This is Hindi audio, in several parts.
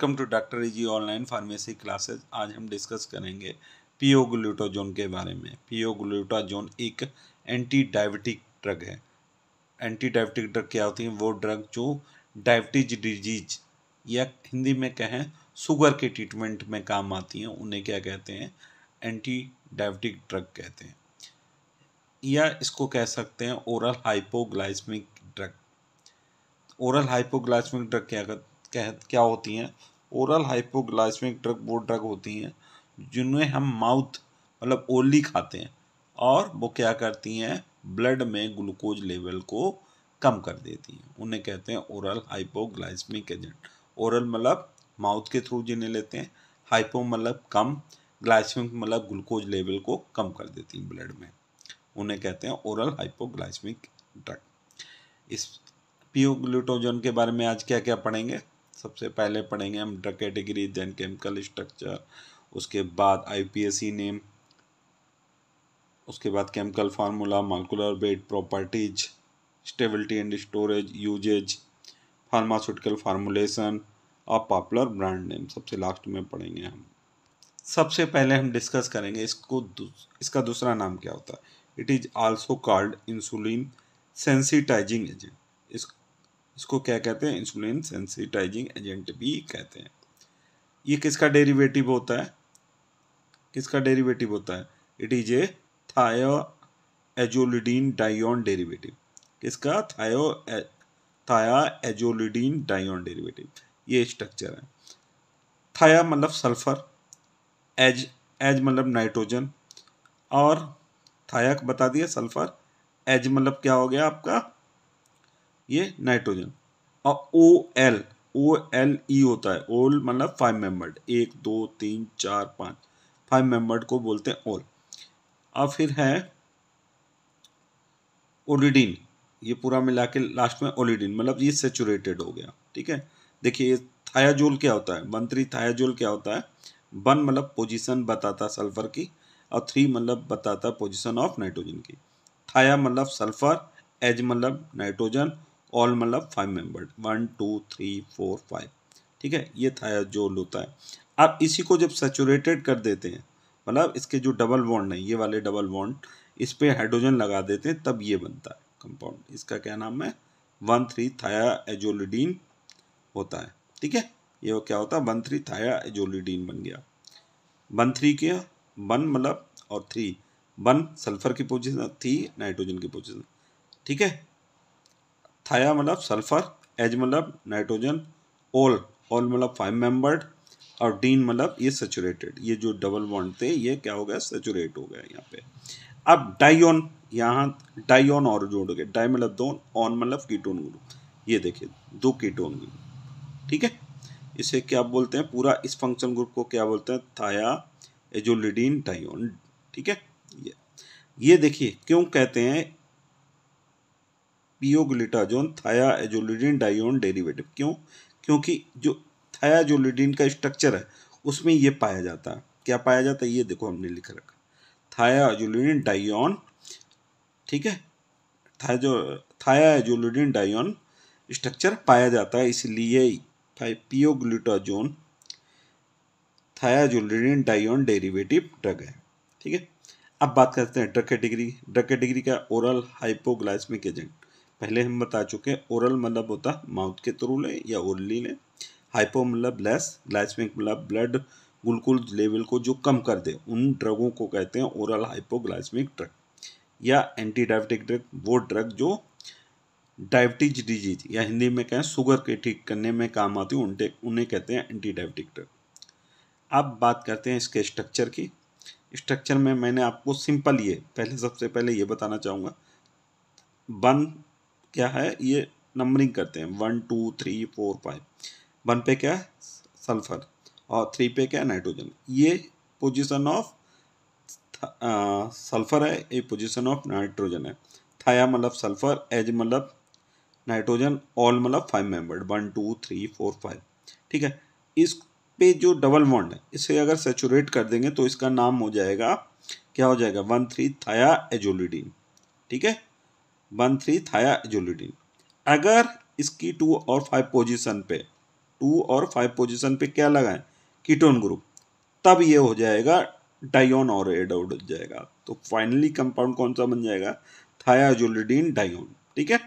welcome to doctor ji online pharmacy classes आज हम डिस्कस करेंगे पीओग्लूटाजोन के बारे में पीओग्लूटाजोन एक एंटी डायबिटिक ड्रग है एंटी डायबिटिक ड्रग क्या होती है वो ड्रग जो डायबिटीज डिजीज या हिंदी में कहें शुगर के ट्रीटमेंट में काम आती हैं उन्हें क्या कहते हैं एंटी डायबिटिक ड्रग कहते हैं या इसको कह सकते हैं oral hypoglycemic drug oral hypoglycemic drug क्या कह क्या होती हैं ओरल हाइपोग्लाइसमिक ड्रग वो ड्रग होती हैं जिन्हें हम माउथ मतलब ओली खाते हैं और वो क्या करती हैं ब्लड में ग्लूकोज लेवल को कम कर देती हैं उन्हें कहते हैं ओरल हाइपोग्लाइसमिक एजेंट ओरल मतलब माउथ के थ्रू जिन्हें लेते हैं हाइपो मतलब कम ग्लाइसमिक मतलब ग्लूकोज लेवल को कम कर देती हैं ब्लड में उन्हें कहते हैं ओरल हाइपोग्लाइसमिक ड्रग इस पीओग्लूटोजन के बारे में आज क्या क्या पढ़ेंगे सबसे पहले पढ़ेंगे हम drug category then chemical structure उसके बाद आईपीएसी नेम उसके बाद chemical formula molecular weight properties stability and storage usages pharmaceutical formulation और पॉपुलर ब्रांड नेम सबसे लास्ट में पढ़ेंगे हम सबसे पहले हम डिस्कस करेंगे इसको इसका दूसरा नाम क्या होता है it is also called insulin sensitizing agent इस इसको क्या कहते हैं इंसुलिन सेंसिटाइजिंग एजेंट भी कहते हैं ये किसका डेरिवेटिव होता है किसका डेरिवेटिव होता है इट इज ए थायो एजोलिडीन डाइन डेरिवेटिव किसका thio thiazolidinedione derivative ये स्ट्रक्चर है थाया मतलब सल्फर एज एज मतलब नाइट्रोजन और थाया बता दिया सल्फर एज मतलब क्या हो गया आपका ये नाइट्रोजन और O L O L E होता है ओल मतलब फाइव मेंबर्ड एक दो तीन चार पाँच फाइव मेंबर्ड को बोलते हैं ओल अब फिर है ओलिडीन ये पूरा मिला के लास्ट में ओलिडीन मतलब ये सेचुरेटेड हो गया ठीक है देखिए ये थायाजोल क्या होता है वन थ्री थायाजोल क्या होता है वन मतलब पोजीशन बताता सल्फर की और थ्री मतलब बताता पोजीशन ऑफ नाइट्रोजन की थाया मतलब सल्फर एज मतलब नाइट्रोजन ऑल मतलब five member one two three four five ठीक है ये था जोल होता है आप इसी को जब सेचूरेटेड कर देते हैं मतलब इसके जो डबल बॉन्ड है ये वाले डबल बॉन्ड इस पर हाइड्रोजन लगा देते हैं तब ये बनता है कंपाउंड इसका क्या नाम है वन थ्री थाया एजोलिडीन होता है ठीक है ये क्या होता है वन थ्री थाया एजोलिडीन बन गया वन थ्री क्या वन मतलब और थ्री वन सल्फर की पोजिशन थ्री नाइट्रोजन की पोजिशन ठीक है थाया मतलब सल्फर एज मतलब नाइट्रोजन ओल ओल मतलब फाइव मेंबर्ड और डीन मतलब ये सेचुरेटेड ये जो डबल बॉन्ड थे ये क्या हो गया सेचुरेट हो गया यहाँ पे अब डाइन यहाँ डाइन और जोड़ गए डाई मतलब दोन ऑन मतलब कीटोन ग्रुप ये देखिए दो कीटोन ग्रुप ठीक है इसे क्या बोलते हैं पूरा इस फंक्शन ग्रुप को क्या बोलते हैं थाया एजोलिडीन डाइन ठीक है ये ये देखिए क्यों कहते हैं पीओग्लिटाजोन थाया एजोलिडिन डाइओन डेरिवेटिव क्यों क्योंकि जो थाया का स्ट्रक्चर है उसमें ये पाया जाता है क्या पाया जाता है ये देखो हमने लिख रखा थाया एजोलिडिन डाइओन ठीक है थाजो थाया एजोलिडिन डाइओन स्ट्रक्चर पाया जाता है इसलिए pioglitazone thiazolidinedione derivative drug है ठीक है अब बात करते हैं ड्रग कैटेगरी ड्रग कैटेगरी का ओरल हाइपोग्लाइसमिक एजेंट पहले हम बता चुके हैं ओरल मतलब होता माउथ के थ्रू लें या ओरली लें हाइपो मतलब लेस ग्लाइसमिक मतलब ब्लड ग्लूकोज लेवल को जो कम कर दे उन ड्रगों को कहते हैं ओरल हाइपोग्लाइसमिक ड्रग या एंटी डायबिटिक ड्रग वो ड्रग जो डायबिटीज डिजीज या हिंदी में कहें शुगर के ठीक करने में काम आती है उनटे उन्हें कहते हैं एंटी डायबिटिक ड्रग अब बात करते हैं इसके स्ट्रक्चर की स्ट्रक्चर में मैंने आपको सिंपल ये पहले सबसे पहले ये बताना चाहूँगा वन क्या है ये नंबरिंग करते हैं one two three four five one पे क्या है सल्फर और थ्री पे क्या है नाइट्रोजन ये पोजीशन ऑफ सल्फर है ये पोजीशन ऑफ नाइट्रोजन है थाया मतलब सल्फर एज मतलब नाइट्रोजन ऑल मतलब five membered one two three four five ठीक है इस पे जो डबल बॉन्ड है इसे अगर सेचुरेट कर देंगे तो इसका नाम हो जाएगा क्या हो जाएगा वन थ्री थाया एजोलिडीन ठीक है वन थ्री थायाजुलिडीन अगर इसकी टू और फाइव पोजीशन पे टू और फाइव पोजीशन पे क्या लगाएं कीटोन ग्रुप तब ये हो जाएगा डायोन और एड आउट हो जाएगा तो फाइनली कंपाउंड कौन सा बन जाएगा थायाजुलिडीन डायोन ठीक है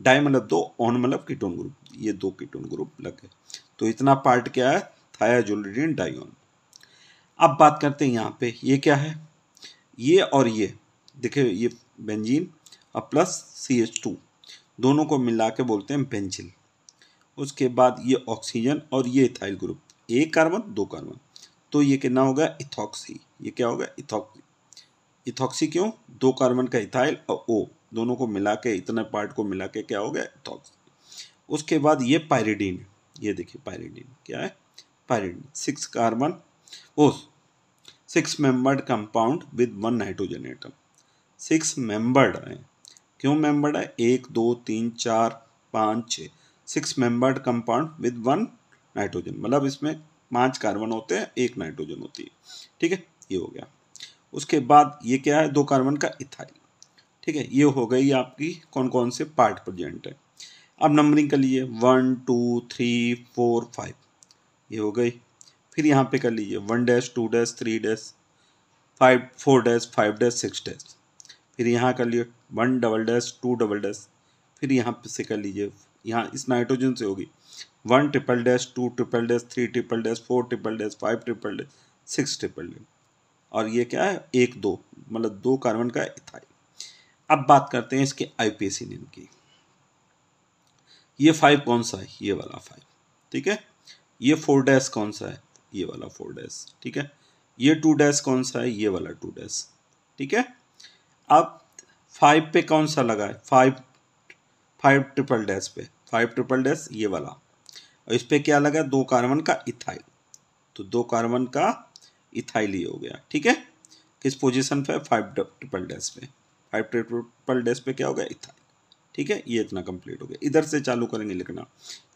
डाई मतलब दो ऑन मतलब कीटोन ग्रुप ये दो कीटोन ग्रुप लग गए तो इतना पार्ट क्या है थायाजुलिडीन डायोन अब बात करते हैं यहाँ पे ये क्या है ये और ये देखिए ये बेंजीन और प्लस सी एच टू दोनों को मिला के बोलते हैं बेंजिल उसके बाद ये ऑक्सीजन और ये इथाइल ग्रुप एक कार्बन दो कार्बन तो ये कितना होगा इथॉक्सी ये क्या होगा इथॉक्सी इथॉक्सी क्यों दो कार्बन का इथाइल और ओ दोनों को मिला के इतने पार्ट को मिला के क्या हो गया इथॉक्सी उसके बाद ये पायरिडीन ये देखिए पायरिडीन क्या है pyridine six carbon O six membered compound with one nitrogen atom six membered है क्यों मेंबर्ड है एक दो तीन चार पाँच छः six membered compound with one nitrogen मतलब इसमें पांच कार्बन होते हैं एक नाइट्रोजन होती है ठीक है ये हो गया उसके बाद ये क्या है दो कार्बन का इथाइल ठीक है ये हो गई आपकी कौन कौन से पार्ट प्रजेंट है अब नंबरिंग कर लीजिए one two three four five ये हो गई फिर यहाँ पे कर लीजिए one dash two dash three dash five four dash five dash six dash फिर यहाँ कर लिए one double dash two double dash फिर यहाँ से कर लीजिए यहाँ इस नाइट्रोजन से होगी one triple dash two triple dash three triple dash four triple dash five triple dash six triple डे और ये क्या है एक दो मतलब दो कार्बन का इथाई अब बात करते हैं इसके आई पी की ये फाइव कौन सा है ये वाला फाइव ठीक है ये फोर डैश कौन सा है ये वाला फोर डैश ठीक है ये टू डैश कौन सा है ये वाला टू डैश ठीक है अब फाइव पे कौन सा लगा है फाइव फाइव ट्रिपल डैस पे फाइव ट्रिपल डैस ये वाला और इस पर क्या लगा दो कार्बन का इथाइल तो दो कार्बन का इथाइल ही हो गया ठीक है किस पोजीशन पे फाइव ट्रिपल डैस पे फाइव ट्रिपल डैस पे क्या हो गया इथाइल ठीक है ये इतना कंप्लीट हो गया इधर से चालू करेंगे लिखना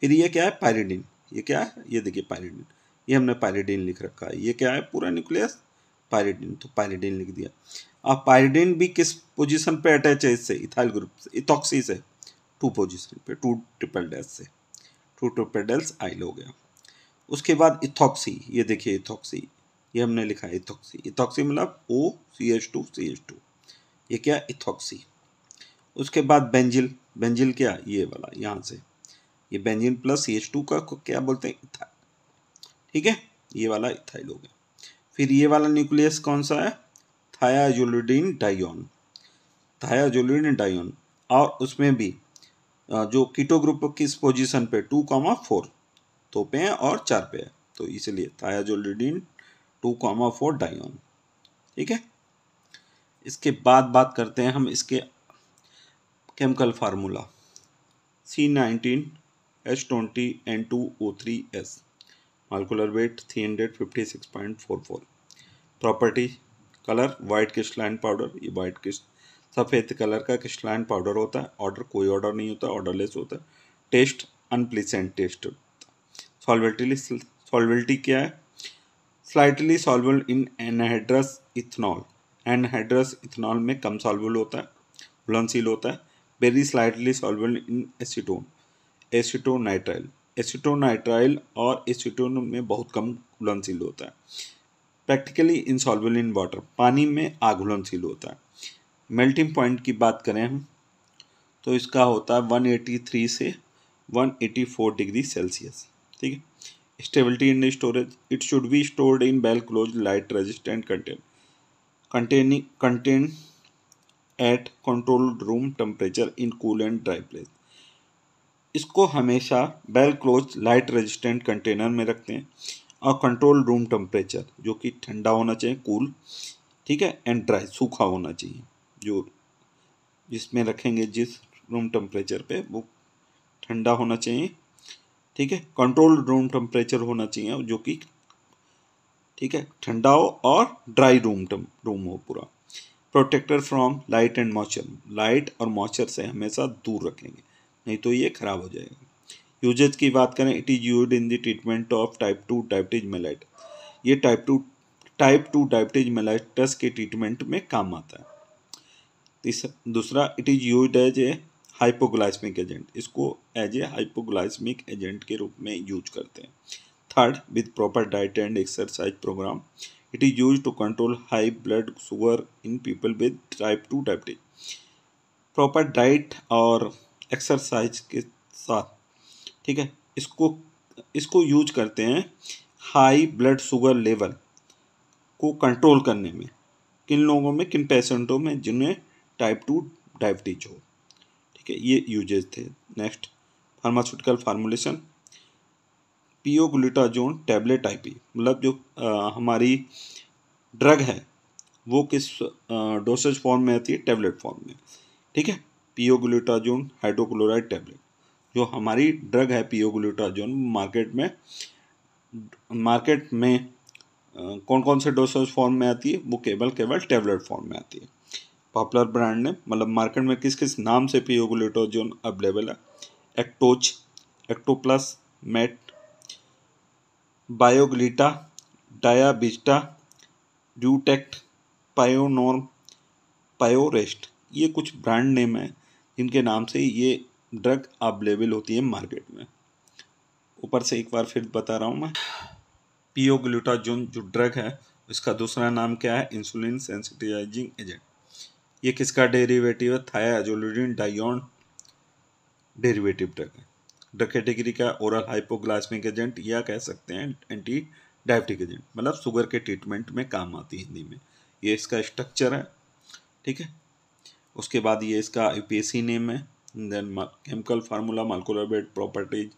फिर ये क्या है पायरेडिन ये क्या है ये देखिए पायरेडिन ये हमने पायरेडिन लिख रखा है ये क्या है पूरा न्यूक्लियस पायरेडिन तो पायरेडिन लिख दिया अब पायरेडिन भी किस पोजीशन पे अटैच है इससे इथाइल ग्रुप से इथॉक्सी से टू पोजीशन पे टू ट्रिपल डेल्स से टू ट्रिपल डेल्स आइल हो गया उसके बाद इथॉक्सी ये देखिए इथॉक्सी ये हमने लिखा है इथॉक्सी इथॉक्सी मतलब O C H two C H two ये क्या इथॉक्सी उसके बाद बेंजिल बेंजिल क्या ये वाला यहाँ से ये benzene plus C H two का क्या बोलते हैं इथाइल ठीक है ये वाला इथाइल हो गया फिर ये वाला न्यूक्लियस कौन सा है थायाजोलिडीन डायोन थायाजोलिडीन डायन और उसमें भी जो कीटो ग्रुप किस पोजीशन पे टू कॉमा फोर दो पे है और चार पे है तो इसलिए thiazolidine two comma four dione ठीक है इसके बाद बात करते हैं हम इसके chemical formula C nineteen H twenty N two O three S point four 356.44 property colour white crystalline powder ये वाइट क्रिस्ट सफ़ेद कलर का क्रिस्टलाइन पाउडर होता है ऑर्डर कोई ऑर्डर नहीं होता ऑर्डरलेस होता है taste unpleasant taste solubility solubility क्या है slightly solvent in anhydrous ethanol anhydrous ethanol में कम सॉलवल होता है ब्लनसील होता है very slightly solvent in acetone acetonitrile acetonitrile और एसिटोन में बहुत कम घुलनशील होता है प्रैक्टिकली इंसॉल्बल इन वाटर पानी में आघुलनशील होता है मेल्टिंग पॉइंट की बात करें हम तो इसका होता है 183 से 184 डिग्री सेल्सियस ठीक है stability in storage it should be stored in well close light resistant contain containing contain at controlled room temperature in cool and dry place इसको हमेशा well close light resistant container में रखते हैं और कंट्रोल रूम टेम्परेचर जो कि ठंडा होना चाहिए कूल ठीक है एंड ड्राई सूखा होना चाहिए जो जिसमें रखेंगे जिस रूम टेम्परेचर पे वो ठंडा होना चाहिए ठीक है कंट्रोल रूम टेम्परेचर होना चाहिए जो कि ठीक है ठंडा हो और ड्राई रूम रूम हो पूरा protector from light and moisture light और मॉइस्चर से हमेशा दूर रखेंगे नहीं तो ये खराब हो जाएगा यूजेज की बात करें it is use in the treatment of type two diabetes mellitus ये type two type two diabetes mellitus के ट्रीटमेंट में काम आता है तीसरा दूसरा it is use as a hypoglycemic agent इसको एज ए हाइपोग्लाइसमिक एजेंट के रूप में यूज करते हैं third with proper diet and exercise programme it is use to control high blood sugar in people with type two diabetes proper diet और एक्सरसाइज के साथ ठीक है इसको इसको यूज करते हैं हाई ब्लड शुगर लेवल को कंट्रोल करने में किन लोगों में किन पेशेंटों में जिन्हें टाइप टू डायबिटीज हो ठीक है ये यूजेज थे next pharmaceutical formulation pioglitazone tablet IP मतलब जो आ, हमारी ड्रग है वो किस डोसेज फॉर्म में आती है टैबलेट फॉर्म में ठीक है पीओग्लूटाजोन हाइड्रोक्लोराइड टैबलेट जो हमारी ड्रग है पीओग्लूटाजोन मार्केट में मार्केट में कौन कौन से डोसेज फॉर्म में आती है वो केवल केवल टैबलेट फॉर्म में आती है पॉपुलर ब्रांड ने मतलब मार्केट में किस किस नाम से पीओग्लूटाजोन अवेलेबल है एक्टोच एक्टो प्लस मेट बायोग्लीटा डायाबिस्टा ड्यूटेक्ट पायोनॉर्म पायोरेस्ट ये कुछ ब्रांड नेम हैं इनके नाम से ये ड्रग अवेलेबल होती है मार्केट में ऊपर से एक बार फिर बता रहा हूँ मैं पीओग्लूटाजोन जो ड्रग है इसका दूसरा नाम क्या है इंसुलिन सेंसिटाइजिंग एजेंट ये किसका डेरिवेटिव है थायाजोलोडिन डाइन डेरिवेटिव ड्रग है ड्रग कैटेगरी का ओरल हाइपोग्लास्मिक एजेंट या कह सकते हैं एंटी डायबिटिक एजेंट मतलब शुगर के ट्रीटमेंट में काम आती है हिंदी में ये इसका स्ट्रक्चर है ठीक है उसके बाद ये इसका यू नेम है देन केमिकल फार्मूला मालकुलर बेड properties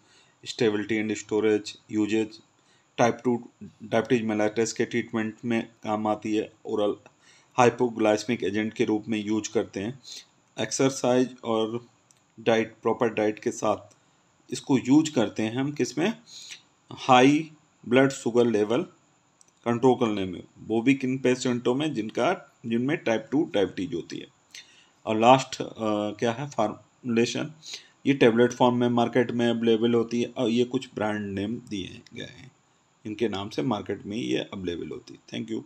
stability and storage usage type two diabetes mellitus के ट्रीटमेंट में काम आती है ओरल हाइपोग्लाइसमिक एजेंट के रूप में यूज करते हैं एक्सरसाइज और डाइट प्रॉपर डाइट के साथ इसको यूज करते हैं हम किस में high blood sugar level control करने में वो भी किन पेशेंटों में जिनका जिनमें टाइप टू डायबिटीज होती है और लास्ट क्या है फार्मुलेशन ये टेबलेट फॉर्म में मार्केट में अवेलेबल होती है और ये कुछ ब्रांड नेम दिए गए हैं इनके नाम से मार्केट में ये अवेलेबल होती है थैंक यू